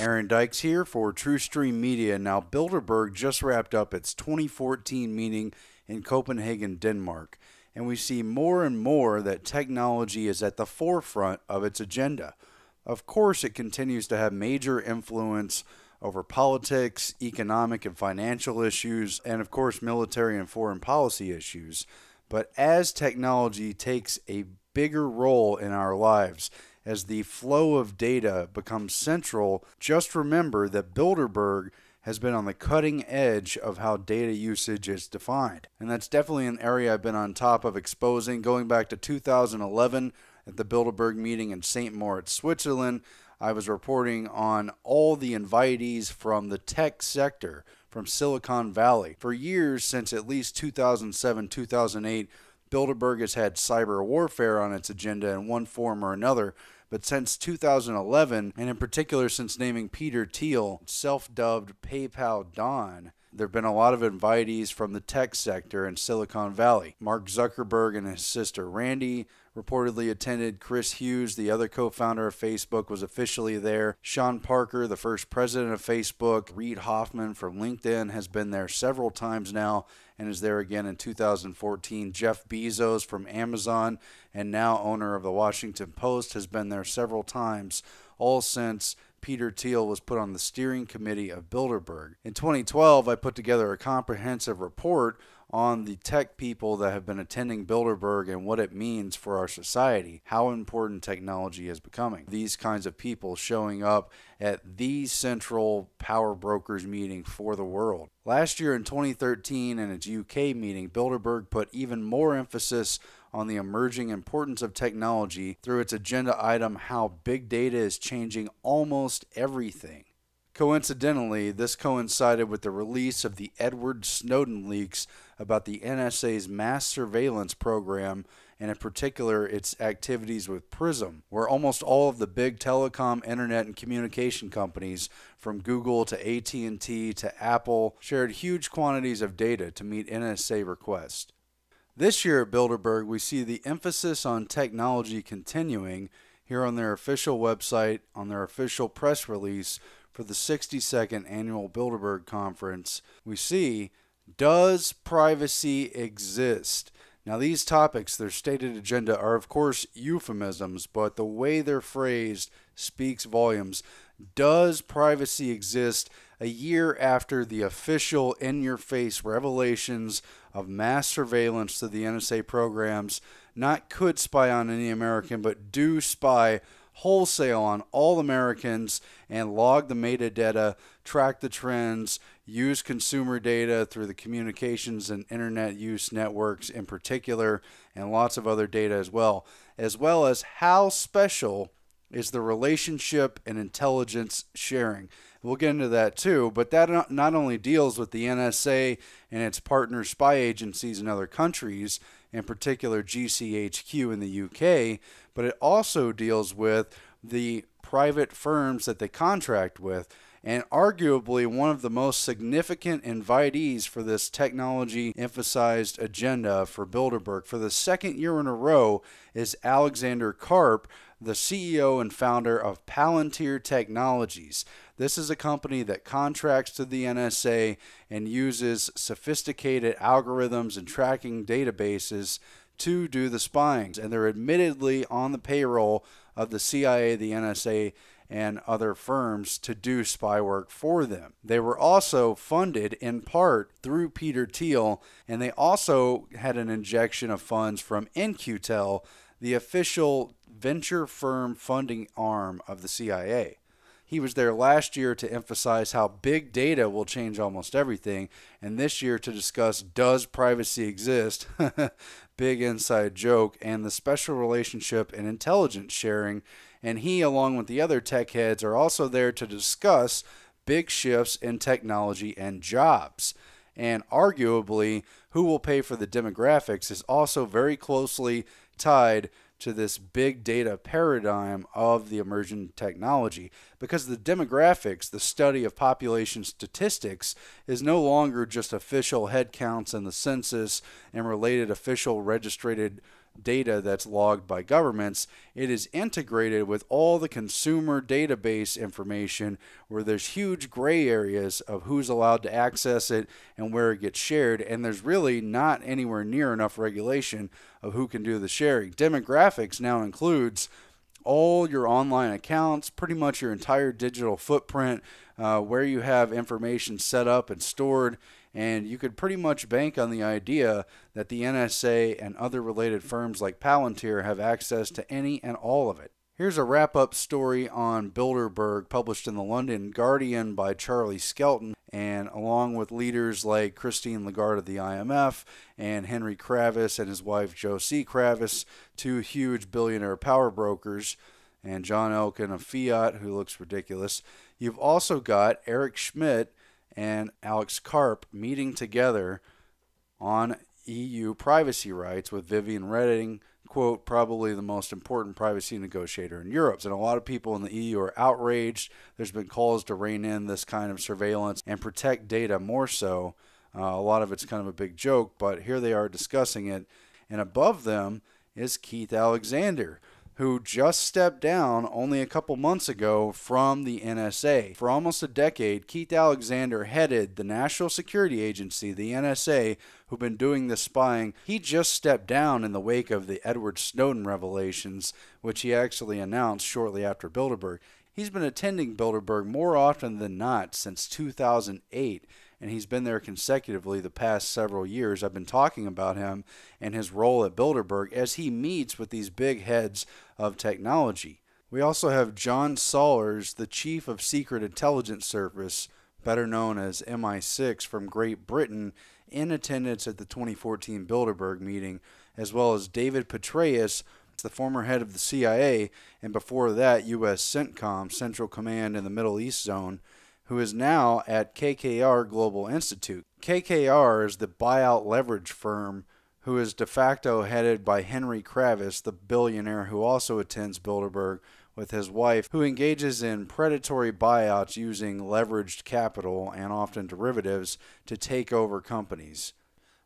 Aaron Dykes here for TrueStream Media. Now, Bilderberg just wrapped up its 2014 meeting in Copenhagen, Denmark, and we see more and more that technology is at the forefront of its agenda. Of course, it continues to have major influence over politics, economic and financial issues, and of course, military and foreign policy issues. But as technology takes a bigger role in our lives, as the flow of data becomes central, just remember that Bilderberg has been on the cutting edge of how data usage is defined. And that's definitely an area I've been on top of exposing. Going back to 2011 at the Bilderberg meeting in St. Moritz, Switzerland, I was reporting on all the invitees from the tech sector from Silicon Valley. For years, since at least 2007 2008, Bilderberg has had cyber warfare on its agenda in one form or another but since 2011, and in particular since naming Peter Thiel self dubbed PayPal Don, there have been a lot of invitees from the tech sector in Silicon Valley. Mark Zuckerberg and his sister Randy reportedly attended. Chris Hughes, the other co founder of Facebook, was officially there. Sean Parker, the first president of Facebook, Reid Hoffman from LinkedIn, has been there several times now and is there again in 2014. Jeff Bezos from Amazon and now owner of the Washington Post has been there several times, all since Peter Thiel was put on the steering committee of Bilderberg. In 2012, I put together a comprehensive report on the tech people that have been attending Bilderberg and what it means for our society, how important technology is becoming. These kinds of people showing up at the central power brokers meeting for the world. Last year in 2013, in its UK meeting, Bilderberg put even more emphasis on the emerging importance of technology through its agenda item How Big Data is Changing Almost Everything. Coincidentally, this coincided with the release of the Edward Snowden leaks about the NSA's mass surveillance program and in particular its activities with Prism, where almost all of the big telecom, internet, and communication companies, from Google to AT&T to Apple, shared huge quantities of data to meet NSA requests. This year at Bilderberg, we see the emphasis on technology continuing here on their official website, on their official press release, for the 62nd Annual Bilderberg Conference, we see Does privacy exist? Now, these topics, their stated agenda, are of course euphemisms, but the way they're phrased speaks volumes. Does privacy exist a year after the official in your face revelations of mass surveillance through the NSA programs? Not could spy on any American, but do spy wholesale on all Americans and log the metadata, track the trends, use consumer data through the communications and internet use networks in particular, and lots of other data as well, as well as how special is the relationship and intelligence sharing. We'll get into that too, but that not only deals with the NSA and its partner spy agencies in other countries in particular GCHQ in the UK, but it also deals with the private firms that they contract with. And arguably one of the most significant invitees for this technology emphasized agenda for Bilderberg for the second year in a row is Alexander Karp, the CEO and founder of Palantir Technologies. This is a company that contracts to the NSA and uses sophisticated algorithms and tracking databases to do the spying. And they're admittedly on the payroll of the CIA, the NSA, and other firms to do spy work for them. They were also funded in part through Peter Thiel, and they also had an injection of funds from NQTEL, the official venture firm funding arm of the CIA. He was there last year to emphasize how big data will change almost everything, and this year to discuss does privacy exist? big inside joke, and the special relationship and intelligence sharing. And he, along with the other tech heads, are also there to discuss big shifts in technology and jobs. And arguably, who will pay for the demographics is also very closely tied to this big data paradigm of the emerging technology because the demographics, the study of population statistics, is no longer just official headcounts in the census and related official registered data that's logged by governments, it is integrated with all the consumer database information where there's huge gray areas of who's allowed to access it and where it gets shared. And there's really not anywhere near enough regulation of who can do the sharing. Demographics now includes all your online accounts, pretty much your entire digital footprint, uh, where you have information set up and stored and you could pretty much bank on the idea that the NSA and other related firms like Palantir have access to any and all of it. Here's a wrap up story on Bilderberg published in the London Guardian by Charlie Skelton, and along with leaders like Christine Lagarde of the IMF and Henry Kravis and his wife Josie Kravis, two huge billionaire power brokers, and John Elkin of Fiat, who looks ridiculous. You've also got Eric Schmidt and Alex Karp meeting together on EU privacy rights with Vivian Redding, quote, probably the most important privacy negotiator in Europe. And a lot of people in the EU are outraged. There's been calls to rein in this kind of surveillance and protect data more so. Uh, a lot of it's kind of a big joke, but here they are discussing it. And above them is Keith Alexander, who just stepped down only a couple months ago from the NSA. For almost a decade, Keith Alexander headed the National Security Agency, the NSA, who've been doing this spying. He just stepped down in the wake of the Edward Snowden revelations, which he actually announced shortly after Bilderberg. He's been attending Bilderberg more often than not since 2008 and he's been there consecutively the past several years. I've been talking about him and his role at Bilderberg as he meets with these big heads of technology. We also have John Sollers, the chief of Secret Intelligence Service, better known as MI6 from Great Britain, in attendance at the 2014 Bilderberg meeting, as well as David Petraeus, the former head of the CIA, and before that, U.S. CENTCOM, Central Command in the Middle East Zone, who is now at KKR Global Institute. KKR is the buyout leverage firm who is de facto headed by Henry Kravis, the billionaire who also attends Bilderberg with his wife, who engages in predatory buyouts using leveraged capital and often derivatives to take over companies.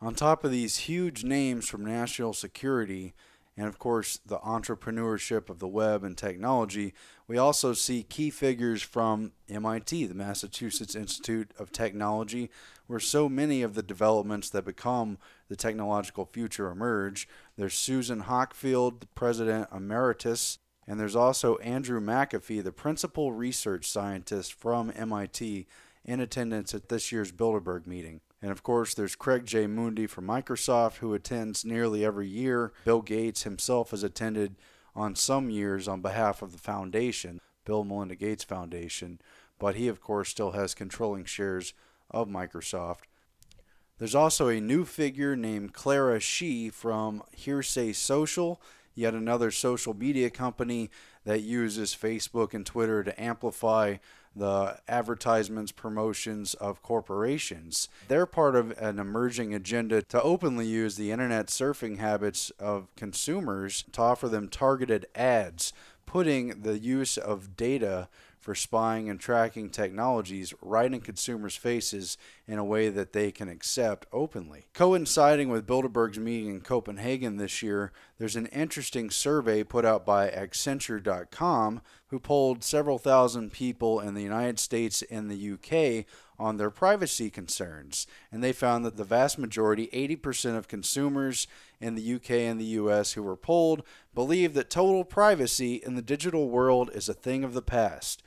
On top of these huge names from national security, and of course the entrepreneurship of the web and technology, we also see key figures from MIT, the Massachusetts Institute of Technology, where so many of the developments that become the technological future emerge. There's Susan Hockfield, the president emeritus, and there's also Andrew McAfee, the principal research scientist from MIT, in attendance at this year's Bilderberg meeting. And of course, there's Craig J. Moody from Microsoft, who attends nearly every year. Bill Gates himself has attended on some years on behalf of the foundation, Bill Melinda Gates Foundation, but he, of course, still has controlling shares of Microsoft. There's also a new figure named Clara Shi from Hearsay Social, yet another social media company that uses Facebook and Twitter to amplify the advertisements, promotions of corporations. They're part of an emerging agenda to openly use the internet surfing habits of consumers to offer them targeted ads, putting the use of data for spying and tracking technologies right in consumers' faces in a way that they can accept openly. Coinciding with Bilderberg's meeting in Copenhagen this year, there's an interesting survey put out by Accenture.com who polled several thousand people in the United States and the UK on their privacy concerns, and they found that the vast majority, 80% of consumers, in the UK and the US who were polled believe that total privacy in the digital world is a thing of the past.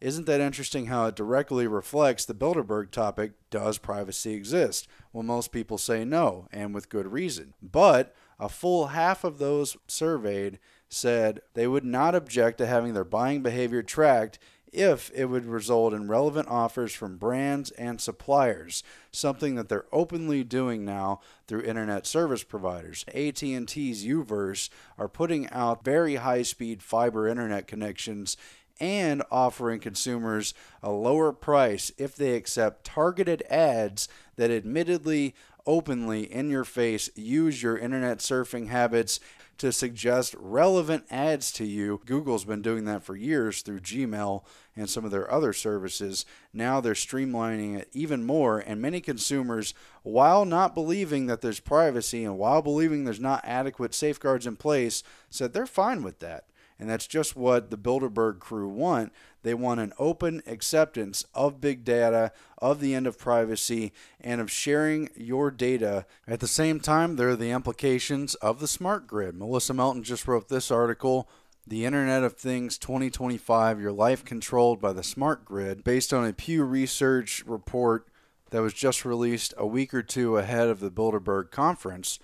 Isn't that interesting how it directly reflects the Bilderberg topic does privacy exist? Well, most people say no, and with good reason. But a full half of those surveyed said they would not object to having their buying behavior tracked if it would result in relevant offers from brands and suppliers, something that they're openly doing now through internet service providers. AT&T's Uverse are putting out very high-speed fiber internet connections and offering consumers a lower price if they accept targeted ads that admittedly openly in your face use your internet surfing habits to suggest relevant ads to you. Google's been doing that for years through Gmail and some of their other services. Now they're streamlining it even more, and many consumers, while not believing that there's privacy and while believing there's not adequate safeguards in place, said they're fine with that. And that's just what the Bilderberg crew want. They want an open acceptance of big data, of the end of privacy, and of sharing your data. At the same time, there are the implications of the smart grid. Melissa Melton just wrote this article. The Internet of Things 2025, Your Life Controlled by the Smart Grid, based on a Pew Research report that was just released a week or two ahead of the Bilderberg conference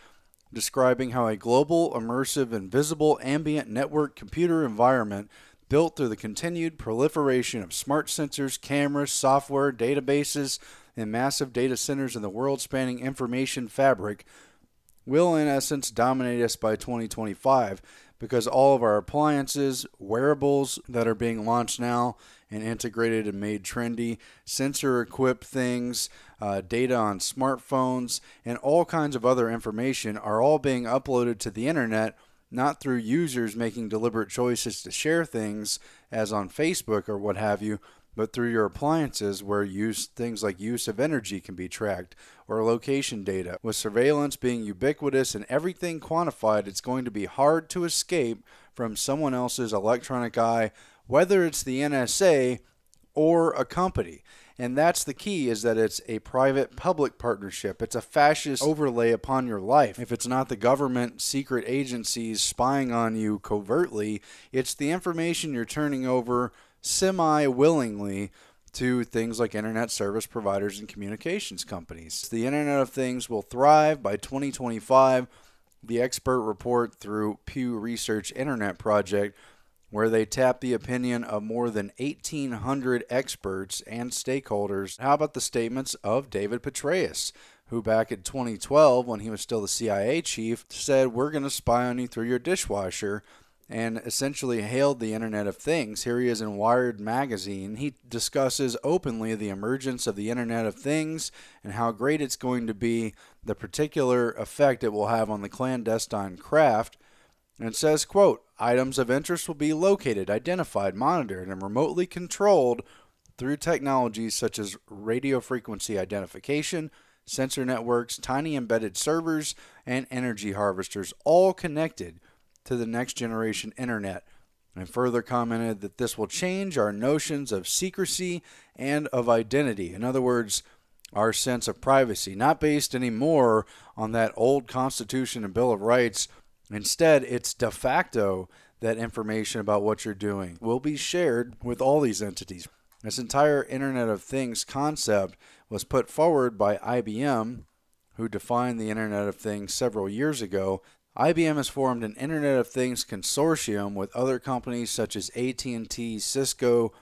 describing how a global, immersive, and visible ambient network computer environment built through the continued proliferation of smart sensors, cameras, software, databases, and massive data centers in the world spanning information fabric will, in essence, dominate us by 2025 because all of our appliances, wearables that are being launched now, and integrated and made trendy, sensor equipped things, uh, data on smartphones, and all kinds of other information are all being uploaded to the internet not through users making deliberate choices to share things as on Facebook or what have you, but through your appliances where use things like use of energy can be tracked or location data. With surveillance being ubiquitous and everything quantified, it's going to be hard to escape from someone else's electronic eye whether it's the NSA or a company. And that's the key is that it's a private public partnership. It's a fascist overlay upon your life. If it's not the government secret agencies spying on you covertly, it's the information you're turning over semi willingly to things like internet service providers and communications companies. The Internet of Things will thrive by 2025. The expert report through Pew Research Internet Project where they tap the opinion of more than 1,800 experts and stakeholders. How about the statements of David Petraeus, who back in 2012, when he was still the CIA chief, said, We're going to spy on you through your dishwasher, and essentially hailed the Internet of Things. Here he is in Wired magazine. He discusses openly the emergence of the Internet of Things and how great it's going to be, the particular effect it will have on the clandestine craft and says quote Items of interest will be located, identified, monitored, and remotely controlled through technologies such as radio frequency identification, sensor networks, tiny embedded servers, and energy harvesters, all connected to the next generation internet. And further commented that this will change our notions of secrecy and of identity. In other words, our sense of privacy, not based anymore on that old Constitution and Bill of Rights Instead, it's de facto that information about what you're doing will be shared with all these entities. This entire Internet of Things concept was put forward by IBM, who defined the Internet of Things several years ago. IBM has formed an Internet of Things consortium with other companies such as AT&T, Cisco,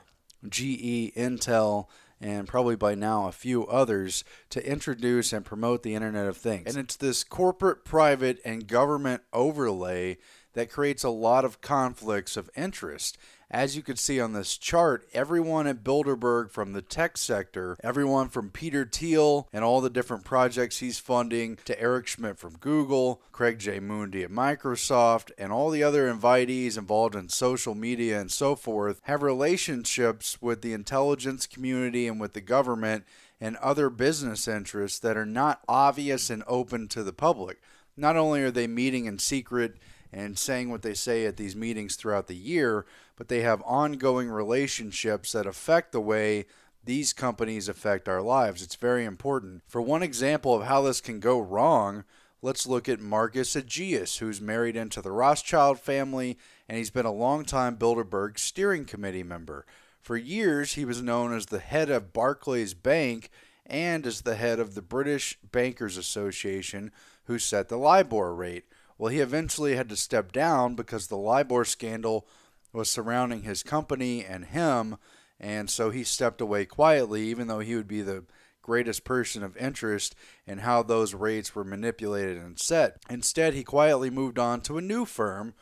GE, Intel, and probably by now a few others to introduce and promote the Internet of Things. And it's this corporate, private, and government overlay that creates a lot of conflicts of interest. As you can see on this chart, everyone at Bilderberg from the tech sector, everyone from Peter Thiel and all the different projects he's funding to Eric Schmidt from Google, Craig J. Moondy at Microsoft, and all the other invitees involved in social media and so forth, have relationships with the intelligence community and with the government and other business interests that are not obvious and open to the public. Not only are they meeting in secret, and saying what they say at these meetings throughout the year, but they have ongoing relationships that affect the way these companies affect our lives. It's very important. For one example of how this can go wrong, let's look at Marcus Aegeus, who's married into the Rothschild family, and he's been a longtime Bilderberg steering committee member. For years, he was known as the head of Barclays Bank and as the head of the British Bankers Association, who set the LIBOR rate. Well, he eventually had to step down because the LIBOR scandal was surrounding his company and him, and so he stepped away quietly, even though he would be the greatest person of interest in how those rates were manipulated and set. Instead, he quietly moved on to a new firm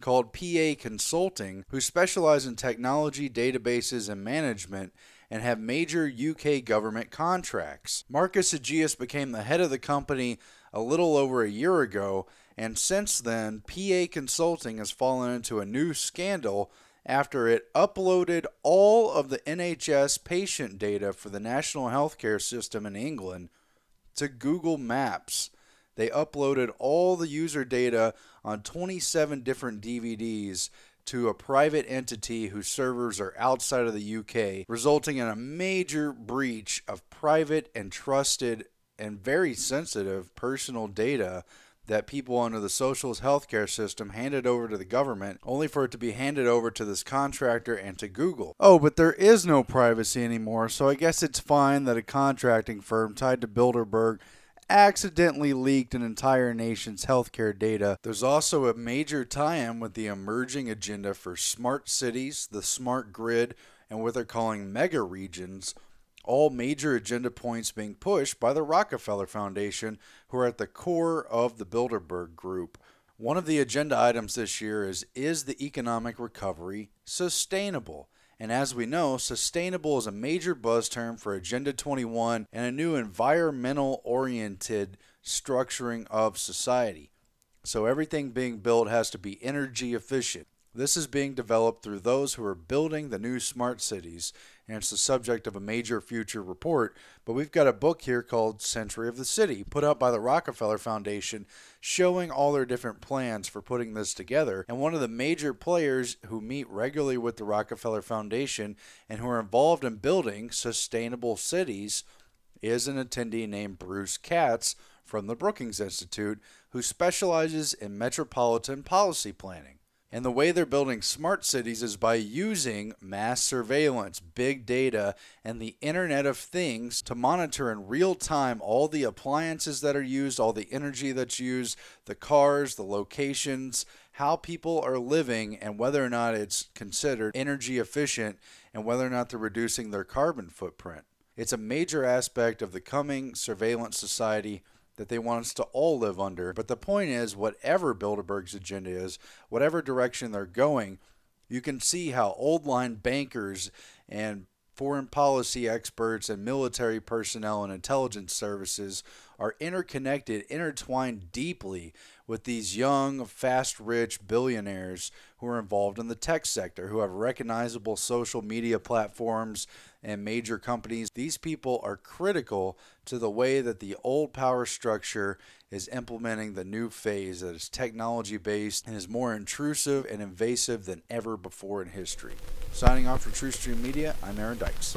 called PA Consulting, who specialize in technology, databases, and management and have major UK government contracts. Marcus Aegeus became the head of the company a little over a year ago and since then, PA Consulting has fallen into a new scandal after it uploaded all of the NHS patient data for the national healthcare system in England to Google Maps. They uploaded all the user data on 27 different DVDs to a private entity whose servers are outside of the UK, resulting in a major breach of private and trusted and very sensitive personal data that people under the socialist healthcare system handed over to the government, only for it to be handed over to this contractor and to Google. Oh, but there is no privacy anymore, so I guess it's fine that a contracting firm tied to Bilderberg accidentally leaked an entire nation's healthcare data. There's also a major tie in with the emerging agenda for smart cities, the smart grid, and what they're calling mega regions, all major agenda points being pushed by the Rockefeller Foundation, who are at the core of the Bilderberg Group. One of the agenda items this year is Is the economic recovery sustainable? And as we know, sustainable is a major buzz term for Agenda 21 and a new environmental oriented structuring of society. So everything being built has to be energy efficient. This is being developed through those who are building the new smart cities, and it's the subject of a major future report. But we've got a book here called Century of the City, put out by the Rockefeller Foundation, showing all their different plans for putting this together. And one of the major players who meet regularly with the Rockefeller Foundation and who are involved in building sustainable cities is an attendee named Bruce Katz from the Brookings Institute, who specializes in metropolitan policy planning. And the way they're building smart cities is by using mass surveillance, big data, and the Internet of Things to monitor in real time all the appliances that are used, all the energy that's used, the cars, the locations, how people are living, and whether or not it's considered energy efficient and whether or not they're reducing their carbon footprint. It's a major aspect of the coming surveillance society that they want us to all live under. But the point is, whatever Bilderberg's agenda is, whatever direction they're going, you can see how old line bankers and foreign policy experts and military personnel and intelligence services are interconnected, intertwined deeply with these young, fast rich billionaires who are involved in the tech sector, who have recognizable social media platforms and major companies. These people are critical to the way that the old power structure is implementing the new phase that is technology based and is more intrusive and invasive than ever before in history. Signing off for TrueStream Media, I'm Aaron Dykes.